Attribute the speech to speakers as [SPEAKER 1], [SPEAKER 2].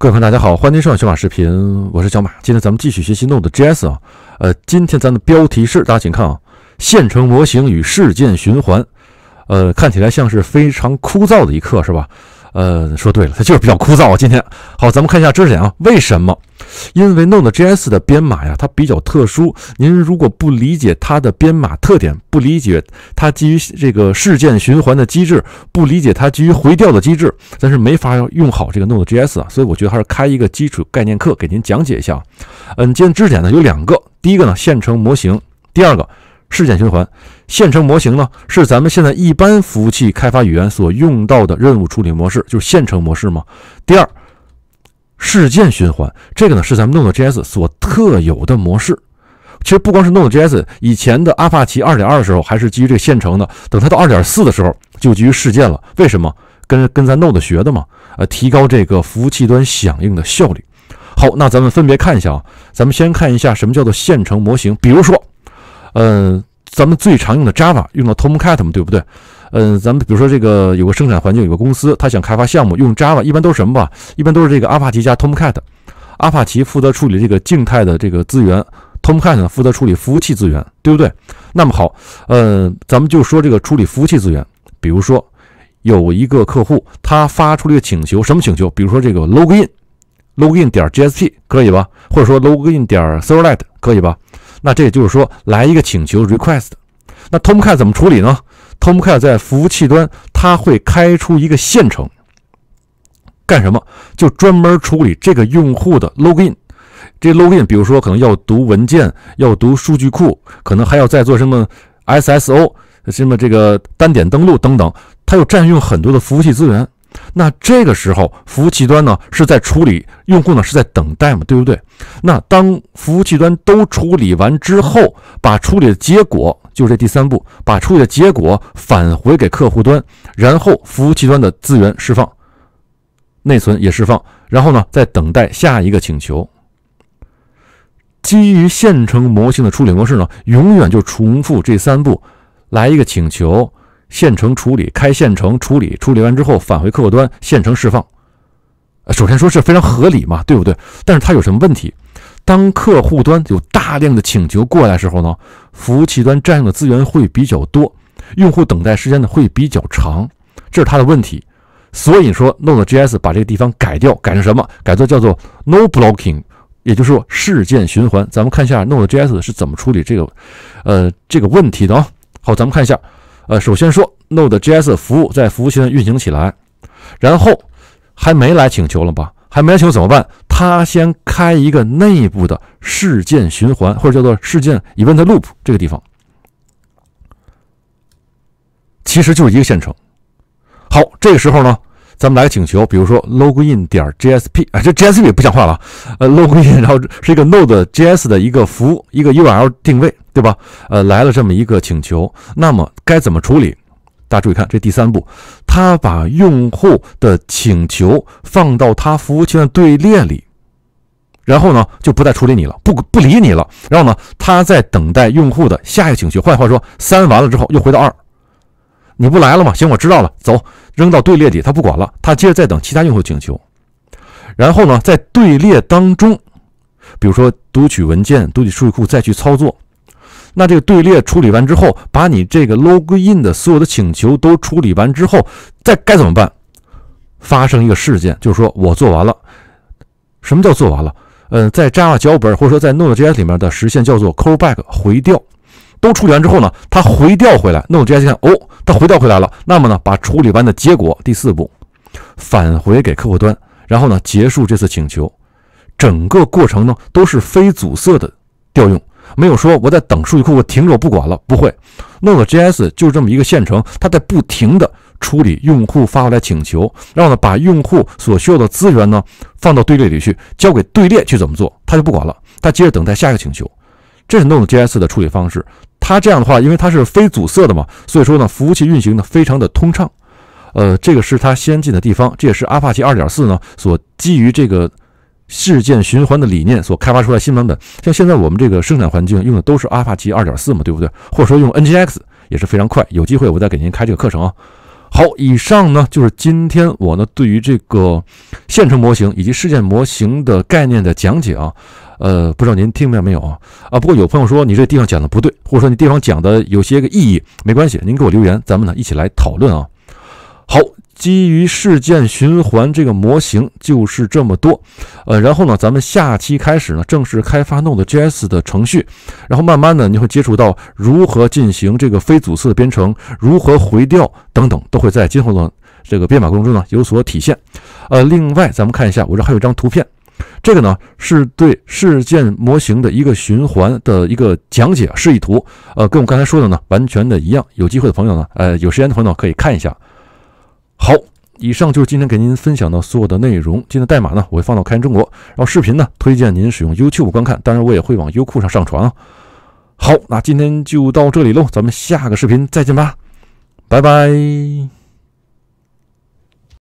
[SPEAKER 1] 各位朋友，大家好，欢迎收看小马视频，我是小马。今天咱们继续学习 Node JS 啊，呃，今天咱的标题是，大家请看啊，线程模型与事件循环，呃，看起来像是非常枯燥的一课，是吧？呃，说对了，它就是比较枯燥啊。今天好，咱们看一下知识点啊。为什么？因为 Node.js 的编码呀，它比较特殊。您如果不理解它的编码特点，不理解它基于这个事件循环的机制，不理解它基于回调的机制，咱是没法用好这个 Node.js 啊。所以我觉得还是开一个基础概念课给您讲解一下。嗯，今天知识点呢有两个，第一个呢线程模型，第二个。事件循环，线程模型呢？是咱们现在一般服务器开发语言所用到的任务处理模式，就是线程模式嘛。第二，事件循环这个呢是咱们 Node.js 所特有的模式。其实不光是 Node.js，以前的阿帕奇2.2的时候还是基于这个线程的，等它到2.4的时候就基于事件了。为什么？跟跟咱 Node 学的嘛，呃，提高这个服务器端响应的效率。好，那咱们分别看一下啊，咱们先看一下什么叫做线程模型，比如说。嗯，咱们最常用的 Java 用到 Tomcat 嘛，对不对？嗯，咱们比如说这个有个生产环境，有个公司，他想开发项目，用 Java 一般都是什么吧？一般都是这个阿帕奇加 Tomcat，阿帕奇负责处理这个静态的这个资源，Tomcat 呢负责处理服务器资源，对不对？那么好，嗯，咱们就说这个处理服务器资源，比如说有一个客户他发出了一个请求什么请求？比如说这个 login，login 点 g s p 可以吧？或者说 login 点 servlet 可以吧？那这也就是说，来一个请求 request，那 Tomcat 怎么处理呢？Tomcat 在服务器端，它会开出一个线程，干什么？就专门处理这个用户的 login。这 login，比如说可能要读文件，要读数据库，可能还要再做什么 SSO，什么这个单点登录等等，它又占用很多的服务器资源。那这个时候，服务器端呢是在处理，用户呢是在等待嘛，对不对？那当服务器端都处理完之后，把处理的结果，就是这第三步，把处理的结果返回给客户端，然后服务器端的资源释放，内存也释放，然后呢再等待下一个请求。基于线程模型的处理模式呢，永远就重复这三步：来一个请求。线程处理，开线程处理，处理完之后返回客户端，线程释放。首先说是非常合理嘛，对不对？但是它有什么问题？当客户端有大量的请求过来的时候呢，服务器端占用的资源会比较多，用户等待时间呢会比较长，这是它的问题。所以说，Node.js 把这个地方改掉，改成什么？改做叫做 No Blocking，也就是说事件循环。咱们看一下 Node.js 是怎么处理这个，呃，这个问题的。啊、好，咱们看一下。呃，首先说 Node.js 服务在服务器上运行起来，然后还没来请求了吧？还没来请求怎么办？他先开一个内部的事件循环，或者叫做事件 event loop 这个地方，其实就是一个线程。好，这个时候呢。咱们来个请求，比如说 login 点 jsp 啊，这 jsp 不讲话了，呃，login，然后是一个 node js 的一个服，一个 url 定位，对吧？呃，来了这么一个请求，那么该怎么处理？大家注意看，这第三步，他把用户的请求放到他服务器的队列里，然后呢就不再处理你了，不不理你了，然后呢他在等待用户的下一个请求。换句话说，三完了之后又回到二。你不来了吗？行，我知道了。走，扔到队列里，他不管了，他接着再等其他用户请求。然后呢，在队列当中，比如说读取文件、读取数据库，再去操作。那这个队列处理完之后，把你这个 log in 的所有的请求都处理完之后，再该怎么办？发生一个事件，就是说我做完了。什么叫做完了？呃，在 Java 脚本或者说在 Node.js 里面的实现叫做 callback 回调。都处理完之后呢，它回调回来那我 d e j s 线哦，它回调回来了。那么呢，把处理完的结果第四步返回给客户端，然后呢，结束这次请求。整个过程呢都是非阻塞的调用，没有说我在等数据库，我停着我不管了。不会，Node.js 就是这么一个线程，它在不停的处理用户发过来请求，然后呢，把用户所需要的资源呢放到队列里去，交给队列去怎么做，它就不管了，它接着等待下一个请求。这是 Node.js 的处理方式。它这样的话，因为它是非阻塞的嘛，所以说呢，服务器运行呢非常的通畅，呃，这个是它先进的地方，这也是阿帕奇二点四呢所基于这个事件循环的理念所开发出来新版本。像现在我们这个生产环境用的都是阿帕奇二点四嘛，对不对？或者说用 n g x 也是非常快。有机会我再给您开这个课程啊。好，以上呢就是今天我呢对于这个线程模型以及事件模型的概念的讲解啊，呃，不知道您听明白没有啊？啊，不过有朋友说你这地方讲的不对，或者说你地方讲的有些个意义，没关系，您给我留言，咱们呢一起来讨论啊。好，基于事件循环这个模型就是这么多，呃，然后呢，咱们下期开始呢，正式开发弄的 JS 的程序，然后慢慢呢，你会接触到如何进行这个非阻塞的编程，如何回调等等，都会在今后的这个编码过程中呢有所体现。呃，另外，咱们看一下，我这还有一张图片，这个呢是对事件模型的一个循环的一个讲解示意图，呃，跟我刚才说的呢完全的一样。有机会的朋友呢，呃，有时间的朋友可以看一下。好，以上就是今天给您分享的所有的内容。今天的代码呢，我会放到开源中国，然后视频呢，推荐您使用 YouTube 观看，当然我也会往优酷上上传啊。好，那今天就到这里喽，咱们下个视频再见吧，拜拜。